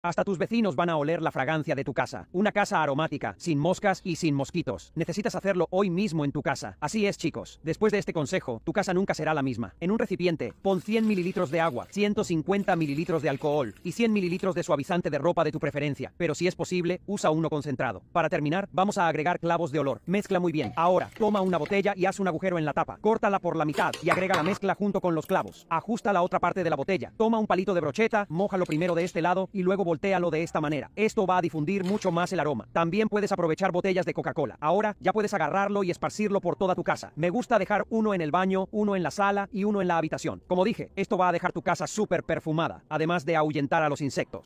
Hasta tus vecinos van a oler la fragancia de tu casa. Una casa aromática, sin moscas y sin mosquitos. Necesitas hacerlo hoy mismo en tu casa. Así es, chicos. Después de este consejo, tu casa nunca será la misma. En un recipiente, pon 100 mililitros de agua, 150 mililitros de alcohol y 100 mililitros de suavizante de ropa de tu preferencia. Pero si es posible, usa uno concentrado. Para terminar, vamos a agregar clavos de olor. Mezcla muy bien. Ahora, toma una botella y haz un agujero en la tapa. Córtala por la mitad y agrega la mezcla junto con los clavos. Ajusta la otra parte de la botella. Toma un palito de brocheta, mojalo primero de este lado y luego voltealo de esta manera. Esto va a difundir mucho más el aroma. También puedes aprovechar botellas de Coca-Cola. Ahora ya puedes agarrarlo y esparcirlo por toda tu casa. Me gusta dejar uno en el baño, uno en la sala y uno en la habitación. Como dije, esto va a dejar tu casa súper perfumada, además de ahuyentar a los insectos.